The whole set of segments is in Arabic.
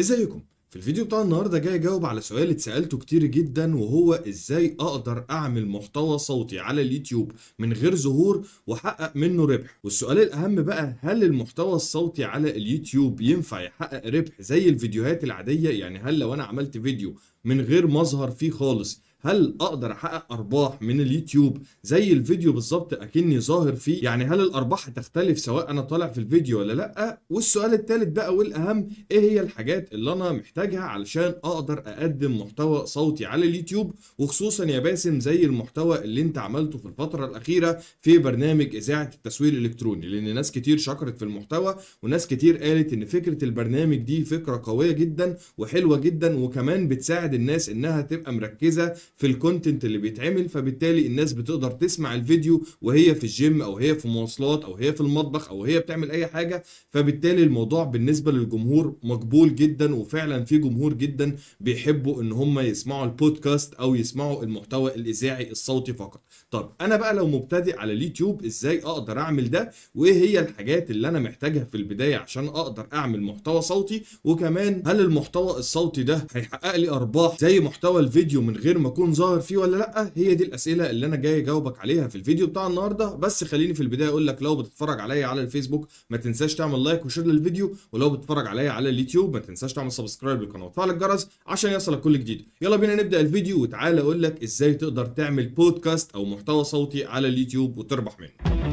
ازيكم في الفيديو بتاع النهارده جاي اجاوب على سؤال اتسالته كتير جدا وهو ازاي اقدر اعمل محتوى صوتي على اليوتيوب من غير ظهور واحقق منه ربح والسؤال الاهم بقى هل المحتوى الصوتي على اليوتيوب ينفع يحقق ربح زي الفيديوهات العاديه يعني هل لو انا عملت فيديو من غير مظهر فيه خالص هل اقدر احقق ارباح من اليوتيوب زي الفيديو بالظبط اكني ظاهر فيه يعني هل الارباح هتختلف سواء انا طالع في الفيديو ولا لا والسؤال الثالث بقى والاهم ايه هي الحاجات اللي انا محتاجها علشان اقدر اقدم محتوى صوتي على اليوتيوب وخصوصا يا باسم زي المحتوى اللي انت عملته في الفتره الاخيره في برنامج اذاعه التسويق الالكتروني لان ناس كتير شكرت في المحتوى وناس كتير قالت ان فكره البرنامج دي فكره قويه جدا وحلوه جدا وكمان بتساعد الناس انها تبقى مركزه في الكونتنت اللي بيتعمل فبالتالي الناس بتقدر تسمع الفيديو وهي في الجيم او هي في مواصلات او هي في المطبخ او هي بتعمل اي حاجه فبالتالي الموضوع بالنسبه للجمهور مقبول جدا وفعلا في جمهور جدا بيحبوا ان هم يسمعوا البودكاست او يسمعوا المحتوى الاذاعي الصوتي فقط طب انا بقى لو مبتدئ على اليوتيوب ازاي اقدر اعمل ده وايه هي الحاجات اللي انا محتاجها في البدايه عشان اقدر اعمل محتوى صوتي وكمان هل المحتوى الصوتي ده هيحقق لي ارباح زي محتوى الفيديو من غير ما اكون هيكون ظاهر فيه ولا لا هي دي الاسئله اللي انا جاي اجاوبك عليها في الفيديو بتاع النهارده بس خليني في البدايه اقول لك لو بتتفرج عليا على الفيسبوك ما تنساش تعمل لايك وشير للفيديو ولو بتتفرج عليا على اليوتيوب ما تنساش تعمل سبسكرايب للقناه وتفعل الجرس عشان يصلك كل جديد يلا بينا نبدا الفيديو وتعالى اقول لك ازاي تقدر تعمل بودكاست او محتوى صوتي على اليوتيوب وتربح منه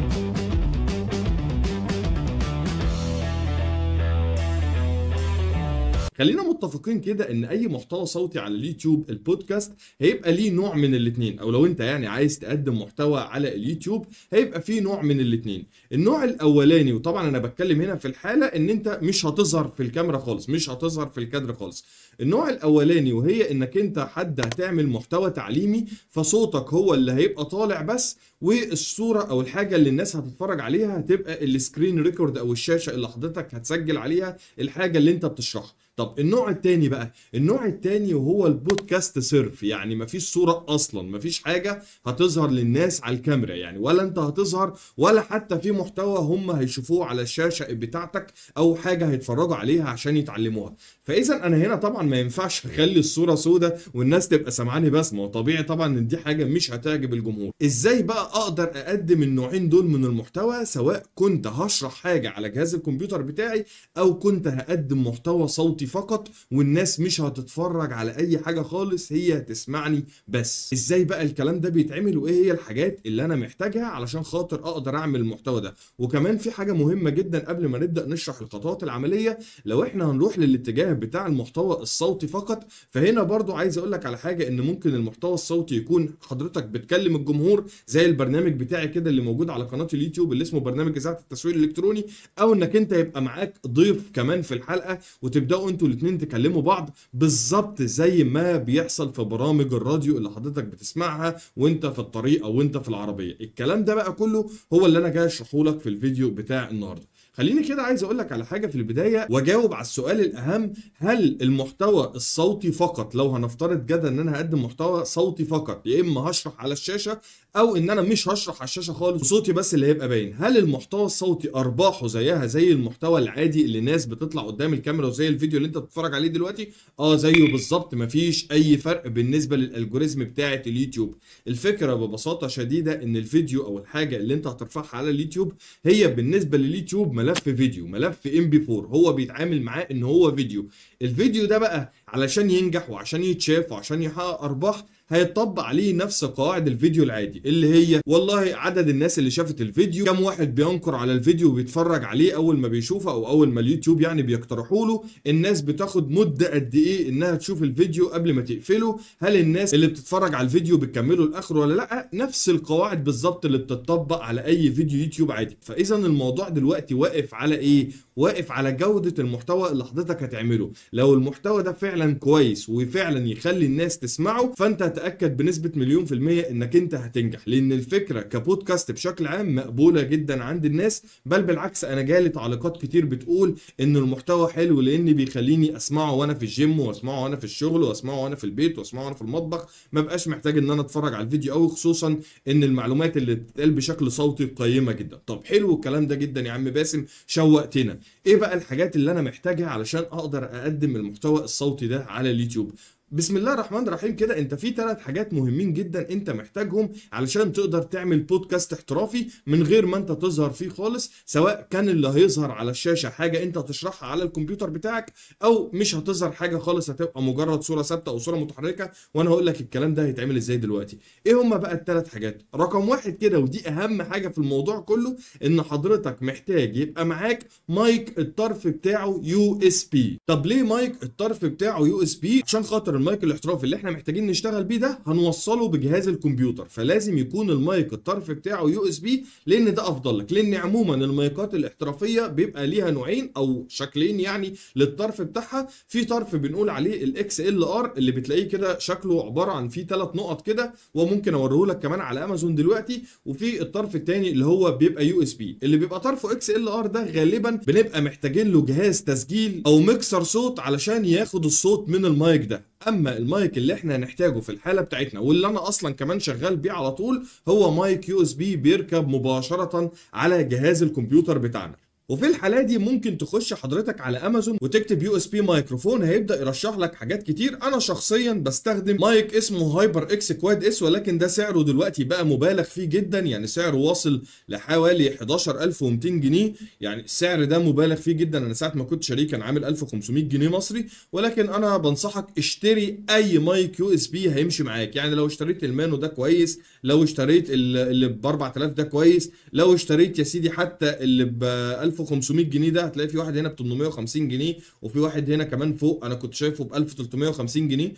خلينا متفقين كده ان اي محتوى صوتي على اليوتيوب البودكاست هيبقى ليه نوع من الاثنين او لو انت يعني عايز تقدم محتوى على اليوتيوب هيبقى فيه نوع من الاثنين النوع الاولاني وطبعا انا بتكلم هنا في الحاله ان انت مش هتظهر في الكاميرا خالص مش هتظهر في الكادر خالص النوع الاولاني وهي انك انت حد هتعمل محتوى تعليمي فصوتك هو اللي هيبقى طالع بس والصوره او الحاجه اللي الناس هتتفرج عليها هتبقى السكرين ريكورد او الشاشه اللي حضرتك هتسجل عليها الحاجه اللي انت بتشرحها طب النوع التاني بقى النوع التاني وهو البودكاست صرف يعني مفيش صورة أصلا مفيش حاجة هتظهر للناس على الكاميرا يعني ولا أنت هتظهر ولا حتى في محتوى هم هيشوفوه على الشاشة بتاعتك أو حاجة هيتفرجوا عليها عشان يتعلموها فإذا أنا هنا طبعا ما ينفعش أخلي الصورة سودة والناس تبقى سامعاني بس ما هو طبيعي طبعا إن دي حاجة مش هتعجب الجمهور إزاي بقى أقدر أقدم النوعين دول من المحتوى سواء كنت هشرح حاجة على جهاز الكمبيوتر بتاعي أو كنت هقدم محتوى صوتي فقط والناس مش هتتفرج على اي حاجه خالص هي هتسمعني بس ازاي بقى الكلام ده بيتعمل وايه هي الحاجات اللي انا محتاجها علشان خاطر اقدر اعمل المحتوى ده وكمان في حاجه مهمه جدا قبل ما نبدا نشرح الخطوات العمليه لو احنا هنروح للاتجاه بتاع المحتوى الصوتي فقط فهنا برضو عايز اقول لك على حاجه ان ممكن المحتوى الصوتي يكون حضرتك بتكلم الجمهور زي البرنامج بتاعي كده اللي موجود على قناه اليوتيوب اللي اسمه برنامج اذاعه التسويق الالكتروني او انك انت يبقى معاك ضيف كمان في الحلقه وتبداوا انتوا الاتنين تكلموا بعض بالظبط زي ما بيحصل في برامج الراديو اللي حضرتك بتسمعها وانت في الطريق او انت في العربيه الكلام ده بقى كله هو اللي انا جاي اشرحه لك في الفيديو بتاع النهارده خليني كده عايز اقول لك على حاجه في البدايه واجاوب على السؤال الاهم هل المحتوى الصوتي فقط لو هنفترض جدا ان انا هقدم محتوى صوتي فقط يا اما هشرح على الشاشه او ان انا مش هشرح على الشاشه خالص صوتي بس اللي هيبقى باين هل المحتوى الصوتي ارباحه زيها زي المحتوى العادي اللي الناس بتطلع قدام الكاميرا وزي الفيديو اللي انت بتتفرج عليه دلوقتي اه زيه بالظبط مفيش اي فرق بالنسبه للالجوريزم بتاعه اليوتيوب الفكره ببساطه شديده ان الفيديو او الحاجه اللي انت هترفعها على اليوتيوب هي بالنسبه لليوتيوب ملف فيديو ملف ام بي 4 هو بيتعامل معاه ان هو فيديو الفيديو ده بقى علشان ينجح وعشان يتشاف وعشان يحقق ارباح هيطبق عليه نفس قواعد الفيديو العادي اللي هي والله عدد الناس اللي شافت الفيديو كم واحد بينكر على الفيديو وبيتفرج عليه اول ما بيشوفه او اول ما اليوتيوب يعني بيقترحوا له الناس بتاخد مده قد ايه انها تشوف الفيديو قبل ما تقفله هل الناس اللي بتتفرج على الفيديو بتكمله لاخره ولا لا نفس القواعد بالظبط اللي بتطبق على اي فيديو يوتيوب عادي فاذا الموضوع دلوقتي واقف على ايه واقف على جوده المحتوى اللي حضرتك هتعمله لو المحتوى ده فعلا كويس وفعلا يخلي الناس تسمعه فانت هتاكد بنسبه مليون في الميه انك انت هتنجح لان الفكره كبودكاست بشكل عام مقبوله جدا عند الناس بل بالعكس انا جالي تعليقات كتير بتقول ان المحتوى حلو لان بيخليني اسمعه وانا في الجيم واسمعه وانا في الشغل واسمعه وانا في البيت واسمعه وانا في المطبخ ما بقاش محتاج ان انا اتفرج على الفيديو قوي خصوصا ان المعلومات اللي بتتقال بشكل صوتي قيمه جدا طب حلو الكلام ده جدا يا عم باسم شوقتنا ايه بقى الحاجات اللي انا محتاجها علشان اقدر اقدم المحتوى الصوتي ده على اليوتيوب بسم الله الرحمن الرحيم كده انت في ثلاث حاجات مهمين جدا انت محتاجهم علشان تقدر تعمل بودكاست احترافي من غير ما انت تظهر فيه خالص سواء كان اللي هيظهر على الشاشة حاجة انت تشرحها على الكمبيوتر بتاعك او مش هتظهر حاجة خالص هتبقى مجرد صورة ثابتة او صورة متحركة وانا هقول لك الكلام ده هيتعمل ازاي دلوقتي ايه هما بقى الثلاث حاجات رقم واحد كده ودي اهم حاجة في الموضوع كله ان حضرتك محتاج يبقى معاك مايك الطرف بتاعه يو اس بي طب ليه مايك الطرف بتاعه يو اس بي عشان خاطر المايك الاحترافي اللي احنا محتاجين نشتغل بيه ده هنوصله بجهاز الكمبيوتر فلازم يكون المايك الطرف بتاعه يو اس بي لان ده افضل لك لان عموما المايكات الاحترافيه بيبقى ليها نوعين او شكلين يعني للطرف بتاعها في طرف بنقول عليه الاكس ال ار اللي بتلاقيه كده شكله عباره عن فيه ثلاث نقط كده وممكن اوريه لك كمان على امازون دلوقتي وفي الطرف الثاني اللي هو بيبقى يو اس بي اللي بيبقى طرفه اكس ال ار ده غالبا بنبقى محتاجين له جهاز تسجيل او ميكسر صوت علشان ياخد الصوت من المايك ده اما المايك اللي احنا هنحتاجه في الحاله بتاعتنا واللي انا اصلا كمان شغال بيه على طول هو مايك يو اس بي بيركب مباشره على جهاز الكمبيوتر بتاعنا وفي الحاله دي ممكن تخش حضرتك على امازون وتكتب يو اس بي مايكروفون هيبدا يرشح لك حاجات كتير انا شخصيا بستخدم مايك اسمه هايبر اكس كواد اس ولكن ده سعره دلوقتي بقى مبالغ فيه جدا يعني سعره واصل لحوالي 11200 جنيه يعني السعر ده مبالغ فيه جدا انا ساعه ما كنت شاريه كان عامل 1500 جنيه مصري ولكن انا بنصحك اشتري اي مايك يو اس بي هيمشي معاك يعني لو اشتريت المانو ده كويس لو اشتريت اللي ب 4000 ده كويس لو اشتريت يا سيدي حتى اللي ب 1000 1500 جنيه ده هتلاقي في واحد هنا ب 850 جنيه وفي واحد هنا كمان فوق انا كنت شايفه ب 1350 جنيه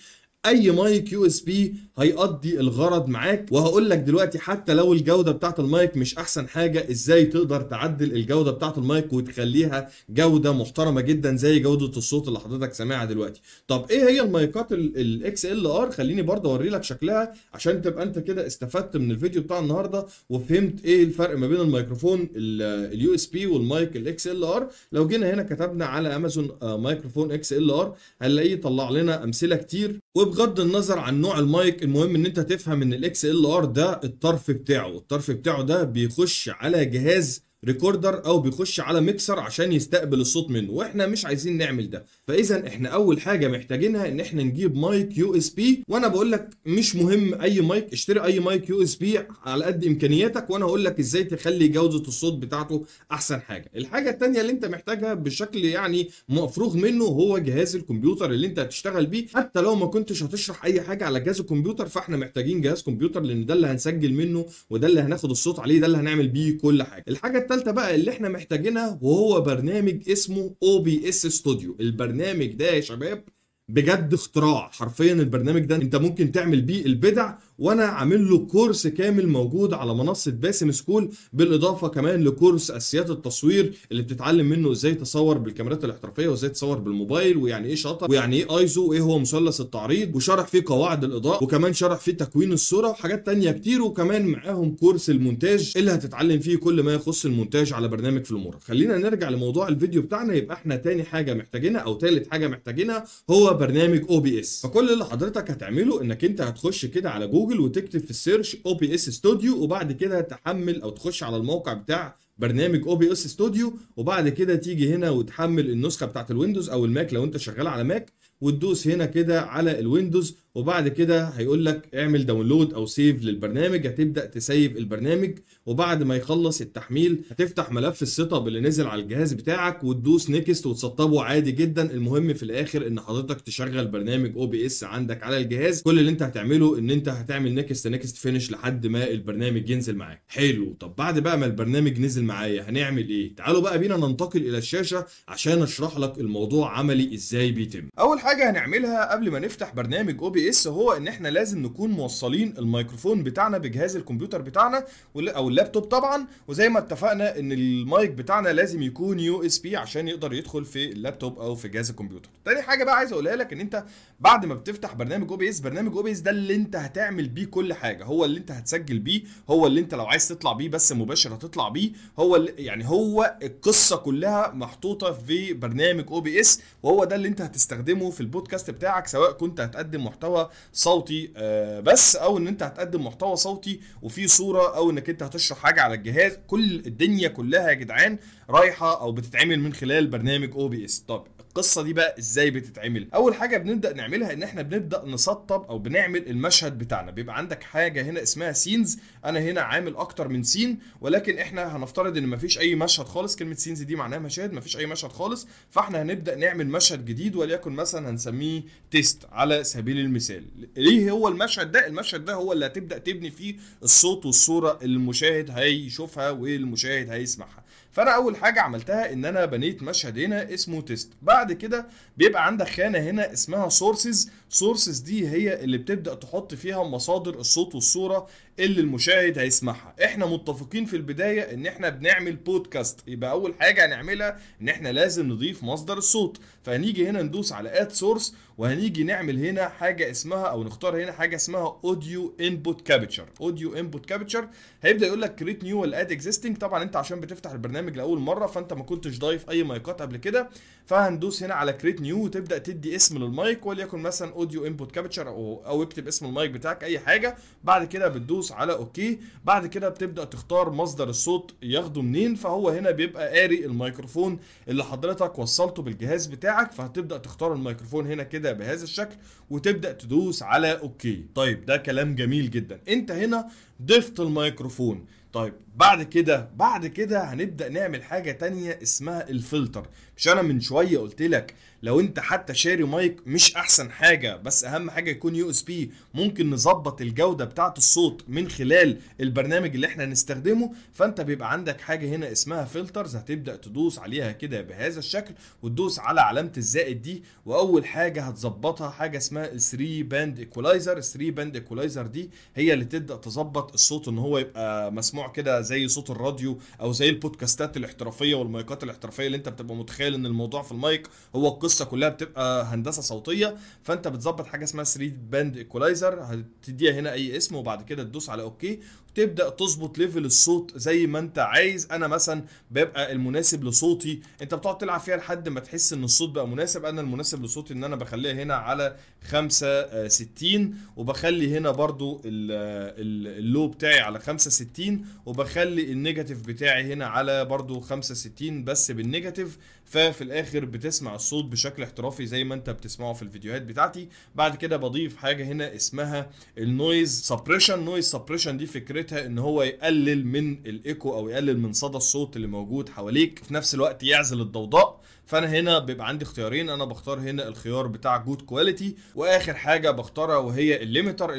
اي مايك يو اس بي هيقضي الغرض معاك وهقول لك دلوقتي حتى لو الجوده بتاعت المايك مش احسن حاجه ازاي تقدر تعدل الجوده بتاعت المايك وتخليها جوده محترمه جدا زي جوده الصوت اللي حضرتك سامعها دلوقتي طب ايه هي المايكات الاكس ال ار خليني برضه اوري لك شكلها عشان تبقى انت كده استفدت من الفيديو بتاع النهارده وفهمت ايه الفرق ما بين الميكروفون اليو اس بي والمايك الاكس ال ار لو جينا هنا كتبنا على امازون آه، مايكروفون اكس ال ار هنلاقيه طلع لنا امثله كتير وبغض النظر عن نوع المايك المهم ان انت تفهم ان الاكس ال ار ده الطرف بتاعه الطرف بتاعه ده بيخش على جهاز ريكوردر او بيخش على ميكسر عشان يستقبل الصوت منه واحنا مش عايزين نعمل ده فاذا احنا اول حاجه محتاجينها ان احنا نجيب مايك يو اس بي وانا بقول لك مش مهم اي مايك اشتري اي مايك يو اس بي على قد امكانياتك وانا هقول لك ازاي تخلي جوده الصوت بتاعته احسن حاجه الحاجه الثانيه اللي انت محتاجها بشكل يعني مفروغ منه هو جهاز الكمبيوتر اللي انت هتشتغل بيه حتى لو ما كنتش هتشرح اي حاجه على جهاز الكمبيوتر فاحنا محتاجين جهاز كمبيوتر لان ده اللي هنسجل منه وده اللي هناخد الصوت عليه ده اللي هنعمل بيه كل حاجه الحاجه التالتة بقى اللي احنا محتاجينها وهو برنامج اسمه او بي اس ستوديو البرنامج ده يا شباب بجد اختراع حرفيا البرنامج ده انت ممكن تعمل بيه البدع وانا عامل له كورس كامل موجود على منصه باسم سكول بالاضافه كمان لكورس اساسيات التصوير اللي بتتعلم منه ازاي تصور بالكاميرات الاحترافيه وازاي تصور بالموبايل ويعني ايه شطر ويعني ايه ايزو وايه هو مثلث التعريض وشرح فيه قواعد الاضاءه وكمان شرح فيه تكوين الصوره وحاجات تانية كتير وكمان معاهم كورس المونتاج اللي هتتعلم فيه كل ما يخص المونتاج على برنامج فلومورا خلينا نرجع لموضوع الفيديو بتاعنا يبقى احنا تاني حاجه محتاجينها او تالت حاجه محتاجينها هو برنامج او بي اس فكل اللي حضرتك هتعمله انك انت هتخش كده على جوجل جوجل وتكتب في السيرش او بي اس ستوديو وبعد كده تحمل او تخش على الموقع بتاع برنامج او بي اس ستوديو وبعد كده تيجي هنا وتحمل النسخه بتاعت الويندوز او الماك لو انت شغال على ماك وتدوس هنا كده على الويندوز وبعد كده هيقول لك اعمل داونلود او سيف للبرنامج هتبدا تسيف البرنامج وبعد ما يخلص التحميل هتفتح ملف السيت اب اللي نزل على الجهاز بتاعك وتدوس نيكست وتسطبه عادي جدا المهم في الاخر ان حضرتك تشغل برنامج او بي اس عندك على الجهاز كل اللي انت هتعمله ان انت هتعمل نيكست نيكست فينش لحد ما البرنامج ينزل معاك حلو طب بعد بقى ما البرنامج نزل معايا هنعمل ايه تعالوا بقى بينا ننتقل الى الشاشه عشان اشرح لك الموضوع عملي ازاي بيتم اول حاجه هنعملها قبل ما نفتح برنامج او بي بي اس هو ان احنا لازم نكون موصلين الميكروفون بتاعنا بجهاز الكمبيوتر بتاعنا او اللابتوب طبعا وزي ما اتفقنا ان المايك بتاعنا لازم يكون يو اس بي عشان يقدر يدخل في اللابتوب او في جهاز الكمبيوتر تاني حاجه بقى عايز اقولها لك ان انت بعد ما بتفتح برنامج او بي اس برنامج او بي اس ده اللي انت هتعمل بيه كل حاجه هو اللي انت هتسجل بيه هو اللي انت لو عايز تطلع بيه بس مباشر هتطلع بيه هو اللي يعني هو القصه كلها محطوطه في برنامج او بي اس وهو ده اللي انت هتستخدمه في البودكاست بتاعك سواء كنت هتقدم محتوى محتوى صوتي آه، بس او ان انت هتقدم محتوى صوتي وفي صوره او انك انت هتشرح حاجه على الجهاز كل الدنيا كلها يا جدعان رايحه او بتتعمل من خلال برنامج او بي اس طب القصه دي بقى ازاي بتتعمل اول حاجه بنبدا نعملها ان احنا بنبدا نسطب او بنعمل المشهد بتاعنا بيبقى عندك حاجه هنا اسمها سينز انا هنا عامل اكتر من سين ولكن احنا هنفترض ان مفيش اي مشهد خالص كلمه سينز دي معناها مشاهد مفيش اي مشهد خالص فاحنا هنبدا نعمل مشهد جديد وليكن مثلا هنسميه تيست على سبيل المثال ليه هو المشهد ده المشهد ده هو اللي هتبدا تبني فيه الصوت والصوره اللي المشاهد هيشوفها والمشاهد هيسمعها فانا اول حاجه عملتها ان انا بنيت مشهد هنا اسمه تيست بعد كده بيبقى عندك خانه هنا اسمها سورسز سورسز دي هي اللي بتبدا تحط فيها مصادر الصوت والصوره اللي المشاهد هيسمعها احنا متفقين في البدايه ان احنا بنعمل بودكاست يبقى اول حاجه هنعملها ان احنا لازم نضيف مصدر الصوت فهنيجي هنا ندوس على اد سورس وهنيجي نعمل هنا حاجه اسمها او نختار هنا حاجه اسمها اوديو انبوت كابتشر اوديو انبوت كابتشر هيبدا يقول لك كريت نيو ولا اد اكزيستنج طبعا انت عشان بتفتح البرنامج لاول مره فانت ما كنتش ضايف اي مايكات قبل كده فهندوس هنا على كريت نيو وتبدا تدي اسم للمايك وليكن مثلا اوديو انبوت كابتشر او او اكتب اسم المايك بتاعك اي حاجه بعد كده بتدوس على اوكي بعد كده بتبدا تختار مصدر الصوت ياخده منين فهو هنا بيبقى قاري الميكروفون اللي حضرتك وصلته بالجهاز بتاعك فهتبدا تختار الميكروفون هنا كده بهذا الشكل وتبدا تدوس على اوكي طيب ده كلام جميل جدا انت هنا ضفت الميكروفون طيب بعد كده بعد كده هنبدا نعمل حاجه تانية اسمها الفلتر مش انا من شويه قلت لك لو انت حتى شاري مايك مش احسن حاجه بس اهم حاجه يكون يو اس بي ممكن نظبط الجوده بتاعه الصوت من خلال البرنامج اللي احنا هنستخدمه فانت بيبقى عندك حاجه هنا اسمها فلترز هتبدا تدوس عليها كده بهذا الشكل وتدوس على علامه الزائد دي واول حاجه هتظبطها حاجه اسمها 3 باند ايكولايزر 3 باند ايكولايزر دي هي اللي تبدا تظبط الصوت ان هو يبقى مسموع كده زي صوت الراديو او زي البودكاستات الاحترافيه والمايكات الاحترافيه اللي انت بتبقى متخيل ان الموضوع في المايك هو القصه القصه كلها بتبقى هندسه صوتيه فانت بتظبط حاجه اسمها 3 باند ايكولايزر هتديها هنا اي اسم وبعد كده تدوس على اوكي تبدا تظبط ليفل الصوت زي ما انت عايز انا مثلا ببقى المناسب لصوتي انت بتقعد تلعب فيها لحد ما تحس ان الصوت بقى مناسب انا المناسب لصوتي ان انا بخليها هنا على 65 وبخلي هنا برضو اللو بتاعي على 65 وبخلي النيجاتيف بتاعي هنا على برضو 65 بس بالنيجاتيف ففي الاخر بتسمع الصوت بشكل احترافي زي ما انت بتسمعه في الفيديوهات بتاعتي بعد كده بضيف حاجه هنا اسمها النويز سبريشن نويز سبريشن دي فكره فكرتها ان هو يقلل من الايكو او يقلل من صدى الصوت اللي موجود حواليك في نفس الوقت يعزل الضوضاء فانا هنا بيبقى عندي اختيارين انا بختار هنا الخيار بتاع جود كواليتي واخر حاجه بختارها وهي الليمتر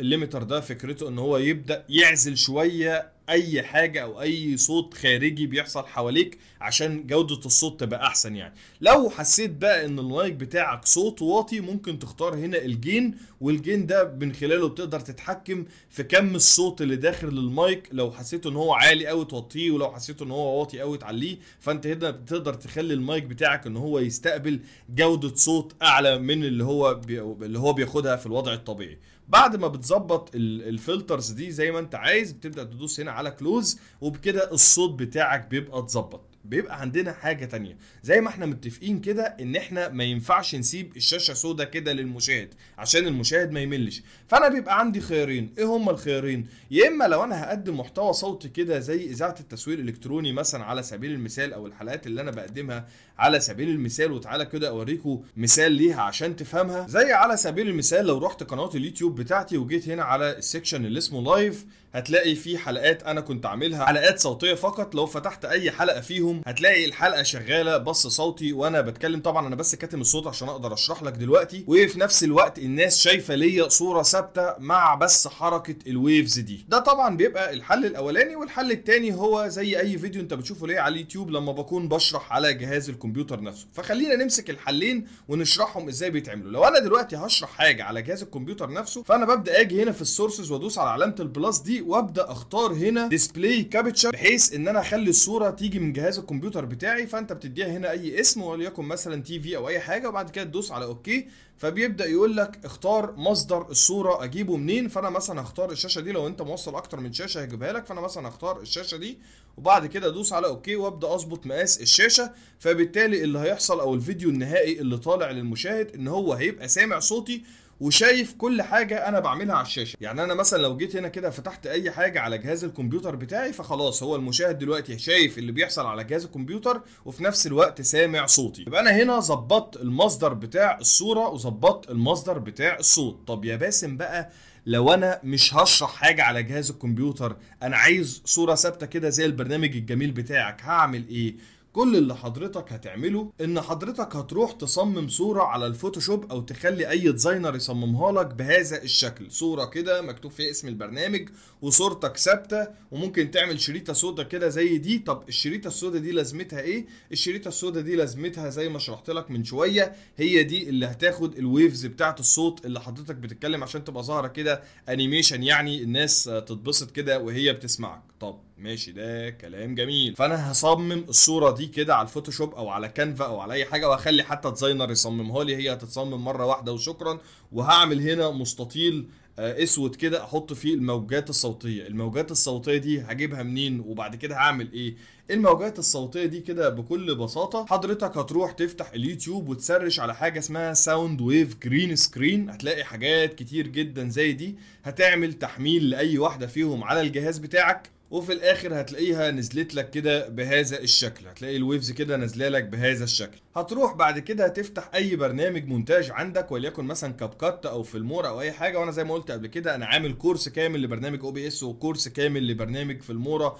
الليمتر ده فكرته ان هو يبدا يعزل شويه اي حاجه او اي صوت خارجي بيحصل حواليك عشان جوده الصوت تبقى احسن يعني لو حسيت بقى ان المايك بتاعك صوت واطي ممكن تختار هنا الجين والجين ده من خلاله بتقدر تتحكم في كم الصوت اللي داخل للمايك لو حسيت ان هو عالي قوي توطيه ولو حسيت ان هو واطي قوي تعليه فانت هنا بتقدر تخلي المايك بتاعك ان هو يستقبل جوده صوت اعلى من اللي هو بي... اللي هو بياخدها في الوضع الطبيعي بعد ما بتظبط الفلترز دي زي ما انت عايز بتبدا تدوس هنا على كلوز وبكده الصوت بتاعك بيبقى اتظبط بيبقى عندنا حاجه تانية زي ما احنا متفقين كده ان احنا ما ينفعش نسيب الشاشه سودا كده للمشاهد عشان المشاهد ما يملش فانا بيبقى عندي خيارين ايه هما الخيارين يا اما لو انا هقدم محتوى صوتي كده زي اذاعه التسويق الالكتروني مثلا على سبيل المثال او الحلقات اللي انا بقدمها على سبيل المثال وتعالى كده اوريكم مثال ليها عشان تفهمها زي على سبيل المثال لو رحت قناه اليوتيوب بتاعتي وجيت هنا على السكشن اللي اسمه لايف هتلاقي فيه حلقات انا كنت عاملها حلقات صوتيه فقط لو فتحت اي حلقه فيهم هتلاقي الحلقه شغاله بص صوتي وانا بتكلم طبعا انا بس كاتم الصوت عشان اقدر اشرح لك دلوقتي وفي نفس الوقت الناس شايفه ليا صوره ثابته مع بس حركه الويفز دي ده طبعا بيبقى الحل الاولاني والحل الثاني هو زي اي فيديو انت بتشوفه ليه على اليوتيوب لما بكون بشرح على جهاز الكمبيوتر نفسه فخلينا نمسك الحلين ونشرحهم ازاي بيتعملوا لو انا دلوقتي هشرح حاجه على جهاز الكمبيوتر نفسه فانا ببدا اجي هنا في السورسز وادوس على علامه البلس دي وابدا اختار هنا ديسبلاي كابتشر بحيث ان انا اخلي الصوره تيجي من جهاز الكمبيوتر بتاعي فانت بتديها هنا اي اسم وليكن مثلا تي في او اي حاجه وبعد كده تدوس على اوكي فبيبدا يقول لك اختار مصدر الصوره اجيبه منين فانا مثلا هختار الشاشه دي لو انت موصل اكتر من شاشه هيجيبها لك فانا مثلا هختار الشاشه دي وبعد كده ادوس على اوكي وابدا اظبط مقاس الشاشه فبالتالي اللي هيحصل او الفيديو النهائي اللي طالع للمشاهد ان هو هيبقى سامع صوتي وشايف كل حاجه انا بعملها على الشاشه يعني انا مثلا لو جيت هنا كده فتحت اي حاجه على جهاز الكمبيوتر بتاعي فخلاص هو المشاهد دلوقتي شايف اللي بيحصل على جهاز الكمبيوتر وفي نفس الوقت سامع صوتي يبقى انا هنا ظبطت المصدر بتاع الصوره وظبطت المصدر بتاع الصوت طب يا باسم بقى لو انا مش هشرح حاجه على جهاز الكمبيوتر انا عايز صوره ثابته كده زي البرنامج الجميل بتاعك هعمل ايه كل اللي حضرتك هتعمله ان حضرتك هتروح تصمم صوره على الفوتوشوب او تخلي اي ديزاينر يصممها لك بهذا الشكل صوره كده مكتوب فيها اسم البرنامج وصورتك ثابته وممكن تعمل شريطه سودا كده زي دي طب الشريطه السودا دي لازمتها ايه الشريطه السودا دي لازمتها زي ما شرحت لك من شويه هي دي اللي هتاخد الويفز بتاعه الصوت اللي حضرتك بتتكلم عشان تبقى ظاهره كده انيميشن يعني الناس تتبسط كده وهي بتسمعك طب ماشي ده كلام جميل فانا هصمم الصوره دي كده على الفوتوشوب او على كانفا او على اي حاجه واخلي حتى ديزاينر يصممها لي هي هتتصمم مره واحده وشكرا وهعمل هنا مستطيل آه، اسود كده احط فيه الموجات الصوتيه الموجات الصوتيه دي هجيبها منين وبعد كده هعمل ايه الموجات الصوتيه دي كده بكل بساطه حضرتك هتروح تفتح اليوتيوب وتسرش على حاجه اسمها ساوند ويف جرين سكرين هتلاقي حاجات كتير جدا زي دي هتعمل تحميل لاي واحده فيهم على الجهاز بتاعك وفي الاخر هتلاقيها نزلت لك كده بهذا الشكل هتلاقي الويفز كده نازله لك بهذا الشكل هتروح بعد كده تفتح اي برنامج مونتاج عندك وليكن مثلا كاب كات او فيلمور او اي حاجه وانا زي ما قلت قبل كده انا عامل كورس كامل لبرنامج او بي اس وكورس كامل لبرنامج فيلمورا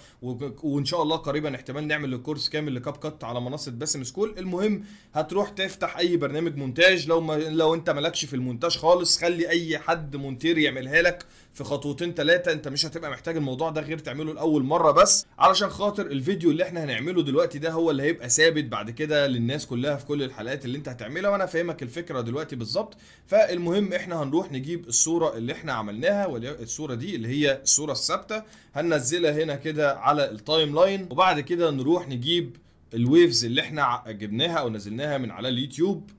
وان شاء الله قريبا احتمال نعمل الكورس كامل لكاب كات على منصه باسم سكول المهم هتروح تفتح اي برنامج مونتاج لو ما لو انت مالكش في المونتاج خالص خلي اي حد مونتير يعملها لك في خطوتين ثلاثه انت مش هتبقى محتاج الموضوع ده غير تعمله لاول مره بس علشان خاطر الفيديو اللي احنا هنعمله دلوقتي ده هو اللي هيبقى ثابت بعد كده للناس كلها في كل الحلقات اللي انت هتعملها وانا فاهمك الفكره دلوقتي بالظبط فالمهم احنا هنروح نجيب الصوره اللي احنا عملناها الصوره دي اللي هي الصوره الثابته هننزلها هنا كده على التايم لاين وبعد كده نروح نجيب الويفز اللي احنا جبناها او نزلناها من على اليوتيوب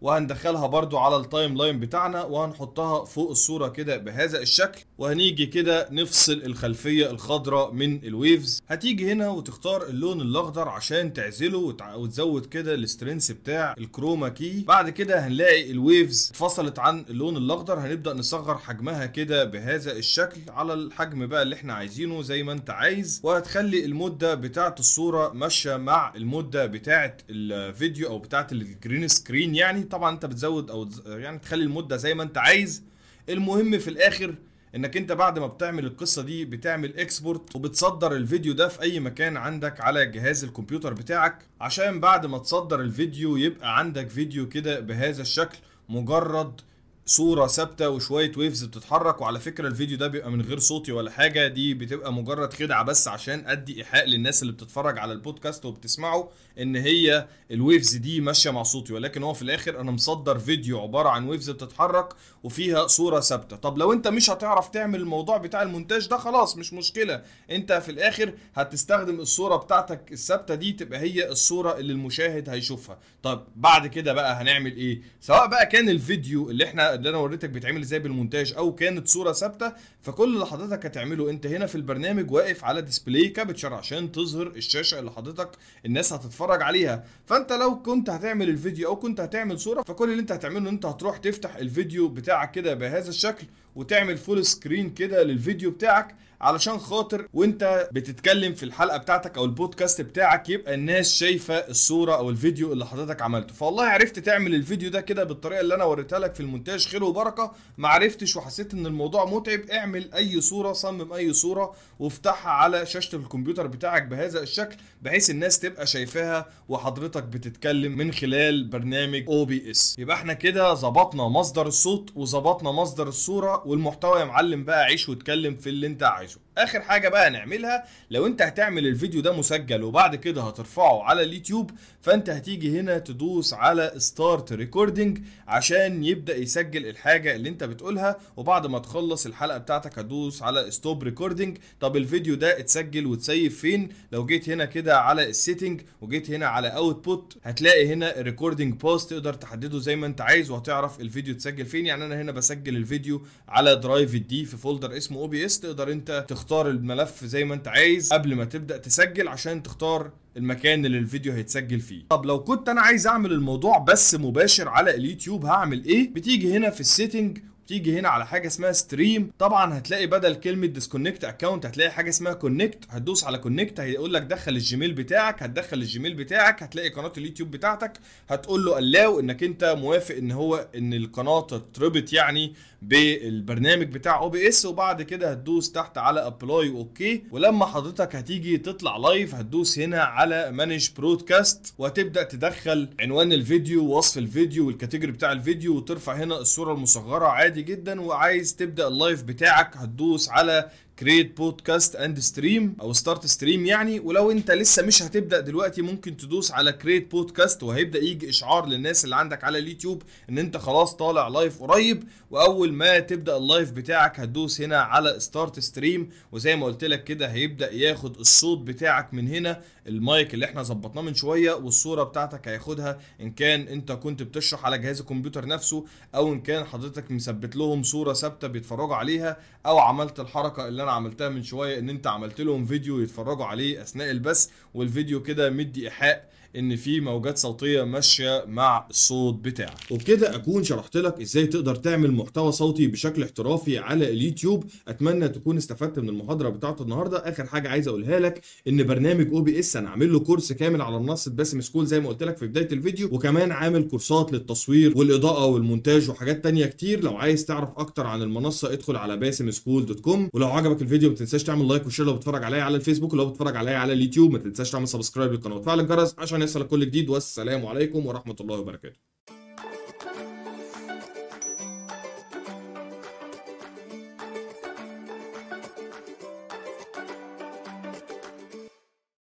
وهندخلها برضو على التايم لاين بتاعنا وهنحطها فوق الصورة كده بهذا الشكل وهنيجي كده نفصل الخلفية الخضراء من الويفز هتيجي هنا وتختار اللون الاخضر عشان تعزله وتزود كده الاسترنس بتاع الكروما كي بعد كده هنلاقي الويفز اتفصلت عن اللون الاخضر هنبدأ نصغر حجمها كده بهذا الشكل على الحجم بقى اللي احنا عايزينه زي ما انت عايز وهتخلي المدة بتاعة الصورة ماشية مع المدة بتاعة الفيديو او بتاعة الجرين سكرين يعني طبعا انت بتزود او يعني تخلي المدة زي ما انت عايز المهم في الاخر انك انت بعد ما بتعمل القصه دي بتعمل اكسبورت وبتصدر الفيديو ده في اي مكان عندك على جهاز الكمبيوتر بتاعك عشان بعد ما تصدر الفيديو يبقى عندك فيديو كده بهذا الشكل مجرد صوره ثابته وشويه ويفز بتتحرك وعلى فكره الفيديو ده بيبقى من غير صوتي ولا حاجه دي بتبقى مجرد خدعه بس عشان ادي ايحاء للناس اللي بتتفرج على البودكاست وبتسمعه ان هي الويفز دي ماشيه مع صوتي ولكن هو في الاخر انا مصدر فيديو عباره عن ويفز بتتحرك وفيها صوره ثابته طب لو انت مش هتعرف تعمل الموضوع بتاع المونتاج ده خلاص مش مشكله انت في الاخر هتستخدم الصوره بتاعتك الثابته دي تبقى هي الصوره اللي المشاهد هيشوفها طب بعد كده بقى هنعمل ايه سواء بقى كان الفيديو اللي احنا اللي انا وريتك بيتعمل ازاي بالمونتاج او كانت صوره ثابته فكل اللي حضرتك هتعمله انت هنا في البرنامج واقف على ديسبلاي كابتشر عشان تظهر الشاشه اللي حضرتك الناس هتتفرج عليها فانت لو كنت هتعمل الفيديو او كنت هتعمل صوره فكل اللي انت هتعمله ان انت هتروح تفتح الفيديو بتاعك كده بهذا الشكل وتعمل فول سكرين كده للفيديو بتاعك علشان خاطر وانت بتتكلم في الحلقه بتاعتك او البودكاست بتاعك يبقى الناس شايفه الصوره او الفيديو اللي حضرتك عملته فوالله عرفت تعمل الفيديو ده كده بالطريقه اللي انا وريتها لك في المونتاج خير وبركه ما عرفتش وحسيت ان الموضوع متعب اعمل اي صوره صمم اي صوره وافتحها على شاشه الكمبيوتر بتاعك بهذا الشكل بحيث الناس تبقى شايفاها وحضرتك بتتكلم من خلال برنامج او بي اس يبقى احنا كده ظبطنا مصدر الصوت وظبطنا مصدر الصوره والمحتوى يا معلم بقى عيش واتكلم في اللي انت عايزه اخر حاجه بقى هنعملها لو انت هتعمل الفيديو ده مسجل وبعد كده هترفعه على اليوتيوب فانت هتيجي هنا تدوس على ستارت ريكوردينج عشان يبدا يسجل الحاجه اللي انت بتقولها وبعد ما تخلص الحلقه بتاعتك هتدوس على ستوب ريكوردينج طب الفيديو ده اتسجل وتسيف فين لو جيت هنا كده على السيتنج وجيت هنا على اوتبوت هتلاقي هنا ريكوردنج باست تقدر تحدده زي ما انت عايز وهتعرف الفيديو اتسجل فين يعني انا هنا بسجل الفيديو على درايف دي في فولدر اسمه او بي اس تقدر انت تختار تختار الملف زي ما انت عايز قبل ما تبدا تسجل عشان تختار المكان اللي الفيديو هيتسجل فيه طب لو كنت انا عايز اعمل الموضوع بس مباشر على اليوتيوب هعمل ايه بتيجي هنا في السيتنج تيجي هنا على حاجه اسمها ستريم طبعا هتلاقي بدل كلمه ديسكونكت اكونت هتلاقي حاجه اسمها كونكت هتدوس على كونكت هيقول لك دخل الجيميل بتاعك هتدخل الجيميل بتاعك هتلاقي قناه اليوتيوب بتاعتك هتقول له الاو انك انت موافق ان هو ان القناه تتربط يعني بالبرنامج بتاع او بي اس وبعد كده هتدوس تحت على ابلاي اوكي ولما حضرتك هتيجي تطلع لايف هتدوس هنا على مانج برودكاست وهتبدا تدخل عنوان الفيديو ووصف الفيديو والكاتيجوري بتاع الفيديو وترفع هنا الصوره المصغره عادي عادي جدا وعايز تبدا اللايف بتاعك هتدوس على كريت بودكاست اند ستريم او ستارت ستريم يعني ولو انت لسه مش هتبدا دلوقتي ممكن تدوس على كريت بودكاست وهيبدا يجي اشعار للناس اللي عندك على اليوتيوب ان انت خلاص طالع لايف قريب واول ما تبدا اللايف بتاعك هتدوس هنا على ستارت ستريم وزي ما قلت لك كده هيبدا ياخد الصوت بتاعك من هنا المايك اللي احنا ظبطناه من شويه والصوره بتاعتك هياخدها ان كان انت كنت بتشرح على جهاز الكمبيوتر نفسه او ان كان حضرتك مثبت لهم صوره ثابته بيتفرجوا عليها او عملت الحركه اللي انا عملتها من شويه ان انت عملت لهم فيديو يتفرجوا عليه اثناء البث والفيديو كده مدي ايحاء ان في موجات صوتيه ماشيه مع الصوت بتاعك وبكده اكون شرحت لك ازاي تقدر تعمل محتوى صوتي بشكل احترافي على اليوتيوب اتمنى تكون استفدت من المحاضره بتاعت النهارده اخر حاجه عايز اقولها لك ان برنامج او بي اس انا عامل له كورس كامل على منصه باسم سكول زي ما قلت لك في بدايه الفيديو وكمان عامل كورسات للتصوير والاضاءه والمونتاج وحاجات تانية كتير لو عايز تعرف اكتر عن المنصه ادخل على باسم سكول دوت كوم ولو عجبك الفيديو ما تنساش تعمل لايك وشير لو بتتفرج عليا على الفيسبوك ولو بتتفرج عليا على اليوتيوب ما تنساش تعمل سبسكرايب للقناه وتفعل الجرس عشان نسأل الكل جديد والسلام عليكم ورحمة الله وبركاته